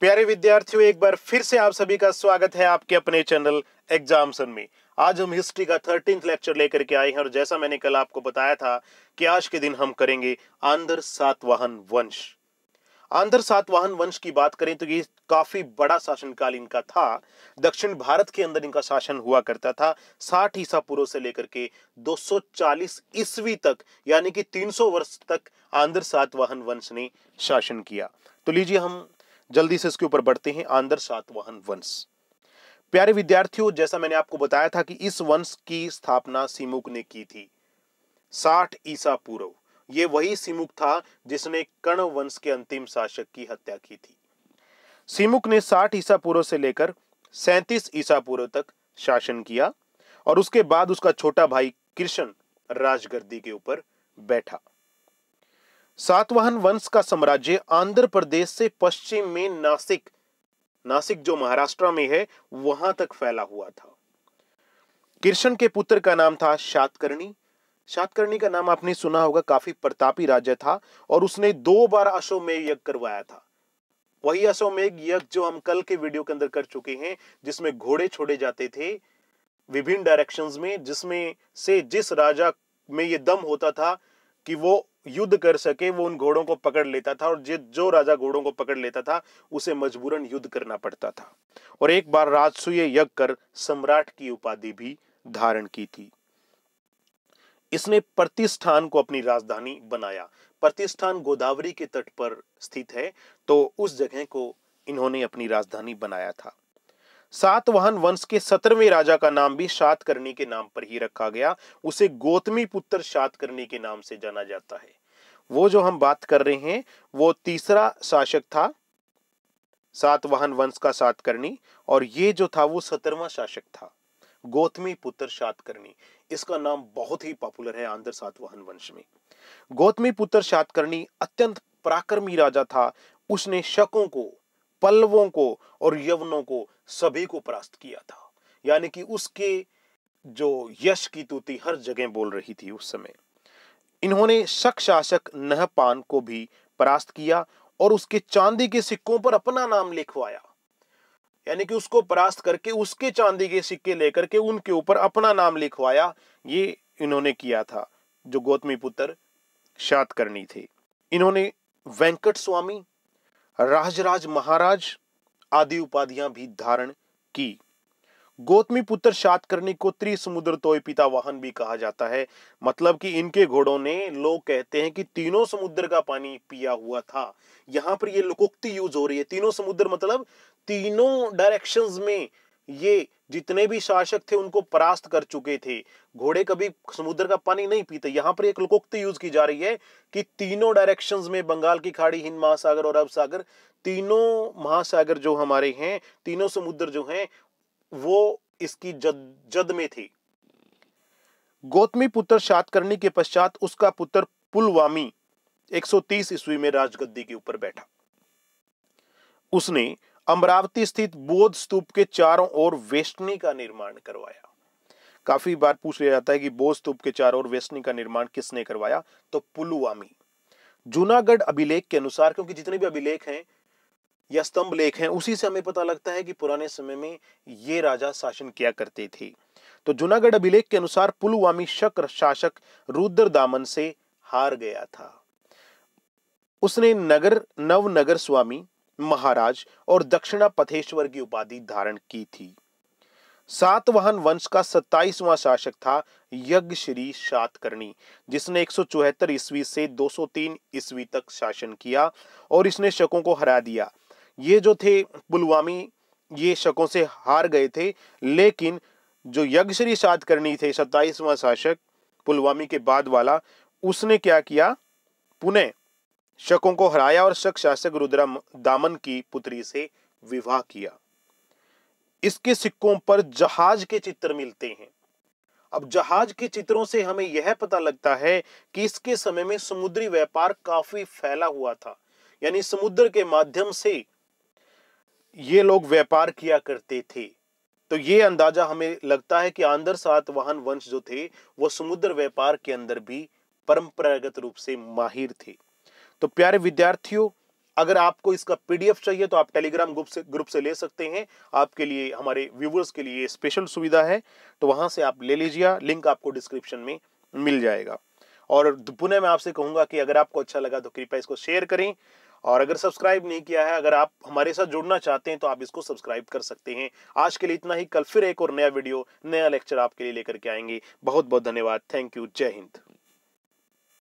प्यारे विद्यार्थियों एक बार फिर से आप सभी का स्वागत है आपके अपने चैनल एग्जाम सन में आज हम हिस्ट्री का थर्टींथ लेक्चर लेकर के आए हैं और जैसा मैंने कल आपको बताया था कि आज के दिन हम करेंगे आंध्र सातवाहन वंश आंध्र सातवाहन वंश की बात करें तो ये काफी बड़ा शासनकाल इनका था दक्षिण भारत के अंदर इनका शासन हुआ करता था 60 ईसा पूर्व से लेकर के 240 ईस्वी तक यानी कि 300 वर्ष तक आंध्र सातवाहन वंश ने शासन किया तो लीजिए हम जल्दी से इसके ऊपर बढ़ते हैं आंध्र सातवाहन वंश प्यारे विद्यार्थियों जैसा मैंने आपको बताया था कि इस वंश की स्थापना सिमुक ने की थी साठ ईसा पूर्व ये वही सिमुक था जिसने कर्ण वंश के अंतिम शासक की हत्या की थी सिमुक ने 60 ईसा पूर्व से लेकर 37 ईसा पूर्व तक शासन किया और उसके बाद उसका छोटा भाई कृष्ण राजगर्दी के ऊपर बैठा सातवाहन वंश का साम्राज्य आंध्र प्रदेश से पश्चिम में नासिक नासिक जो महाराष्ट्र में है वहां तक फैला हुआ था कृष्ण के पुत्र का नाम था शातकर्णी शातकर्णी का नाम आपने सुना होगा काफी प्रतापी राजा था और उसने दो बार अशोमेघ यज्ञ करवाया था वही अश्वमेघ यज्ञ जो हम कल के वीडियो के अंदर कर चुके हैं जिसमें घोड़े छोड़े जाते थे विभिन्न डायरेक्शंस में जिसमें से जिस राजा में ये दम होता था कि वो युद्ध कर सके वो उन घोड़ों को पकड़ लेता था और जो राजा घोड़ों को पकड़ लेता था उसे मजबूरन युद्ध करना पड़ता था और एक बार राजसूय यज्ञ कर सम्राट की उपाधि भी धारण की थी इसने प्रतिष्ठान को अपनी राजधानी बनाया प्रतिष्ठान गोदावरी के तट पर स्थित है तो उस जगह को इन्होंने अपनी राजधानी बनाया था सातवाहन वंश के सत्रहवें राजा का नाम भी सातकर्णी के नाम पर ही रखा गया उसे गौतमी पुत्र सातकर्णी के नाम से जाना जाता है वो जो हम बात कर रहे हैं वो तीसरा शासक था सातवाहन वंश का सातकर्णी और ये जो था वो सत्रहवा शासक था गोतमी पुत्र सातकर्णी इसका नाम बहुत ही पॉपुलर है आंध्र सातवाहन वंश में गौतमी पुत्र सातकर्णी अत्यंत पराक्रमी राजा था उसने शकों को पल्लवों को और यवनों को सभी को परास्त किया था यानी कि उसके जो यश की तूती हर जगह बोल रही थी उस समय इन्होंने शक शासक नहपान को भी परास्त किया और उसके चांदी के सिक्कों पर अपना नाम लिखवाया यानी कि उसको परास्त करके उसके चांदी के सिक्के लेकर के उनके ऊपर अपना नाम लिखवाया ये इन्होंने किया था जो गौतमी पुत्र शातकर्णी थे इन्होंने वेंकट स्वामी राजराज महाराज आदि उपाधियां भी धारण की गोतमी पुत्र शातकर्णी को त्रिसमुद्र तोय पिता वाहन भी कहा जाता है मतलब कि इनके घोड़ों ने लोग कहते हैं कि तीनों समुद्र का पानी पिया हुआ था यहां पर ये लोकोक्ति यूज हो रही है तीनों समुद्र मतलब तीनों डायरेक्शंस में ये जितने भी शासक थे उनको परास्त कर चुके थे घोड़े कभी समुद्र का पानी नहीं पीते यहाँ पर एक लोकोक्ति यूज की जा रही है कि तीनों डायरेक्शंस में बंगाल की खाड़ी हिंद महासागर और अरब सागर तीनों महासागर जो हमारे हैं तीनों समुद्र जो हैं वो इसकी जद जद में थे गौतमी पुत्र शात करने के पश्चात उसका पुत्र पुलवामी एक ईस्वी में राजगद्दी के ऊपर बैठा उसने अमरावती स्थित बोध स्तूप के चारों ओर वेस्टनी का निर्माण करवाया काफी बार पूछ लिया जाता है कि बोध स्तूप के चारों ओर वेस्टनी का निर्माण किसने करवाया तो पुलुवामी जूनागढ़ अभिलेख के अनुसार क्योंकि जितने भी अभिलेख हैं या स्तंभ लेख हैं उसी से हमें पता लगता है कि पुराने समय में ये राजा शासन किया करते थे तो जूनागढ़ अभिलेख के अनुसार पुलवामी शक्र शासक रुद्र दामन से हार गया था उसने नगर नवनगर स्वामी महाराज और दक्षिणा पथेश्वर की उपाधि धारण की थी सातवाहन वंश का सत्ताईसवां शासक था यज्ञश्री सातकर्णी जिसने एक ईस्वी से 203 ईस्वी तक शासन किया और इसने शकों को हरा दिया ये जो थे पुलवामी ये शकों से हार गए थे लेकिन जो यज्ञश्री सातकर्णी थे सत्ताईसवां शासक पुलवामी के बाद वाला उसने क्या किया पुणे शकों को हराया और शक शासक रुद्रा दामन की पुत्री से विवाह किया इसके सिक्कों पर जहाज के चित्र मिलते हैं अब जहाज के चित्रों से हमें यह पता लगता है कि इसके समय में समुद्री व्यापार काफी फैला हुआ था यानी समुद्र के माध्यम से ये लोग व्यापार किया करते थे तो ये अंदाजा हमें लगता है कि आंदर सात वाहन वंश जो थे वो समुद्र व्यापार के अंदर भी परंपरागत रूप से माहिर थे तो प्यारे विद्यार्थियों अगर आपको इसका पीडीएफ चाहिए तो आप टेलीग्राम ग्रुप से ग्रुप से ले सकते हैं आपके लिए हमारे व्यूवर्स के लिए स्पेशल सुविधा है तो वहां से आप ले लीजिए लिंक आपको डिस्क्रिप्शन में मिल जाएगा और पुनः मैं आपसे कहूंगा कि अगर आपको अच्छा लगा तो कृपया इसको शेयर करें और अगर सब्सक्राइब नहीं किया है अगर आप हमारे साथ जुड़ना चाहते हैं तो आप इसको सब्सक्राइब कर सकते हैं आज के लिए इतना ही कल फिर एक और नया वीडियो नया लेक्चर आपके लिए लेकर के आएंगे बहुत बहुत धन्यवाद थैंक यू जय हिंद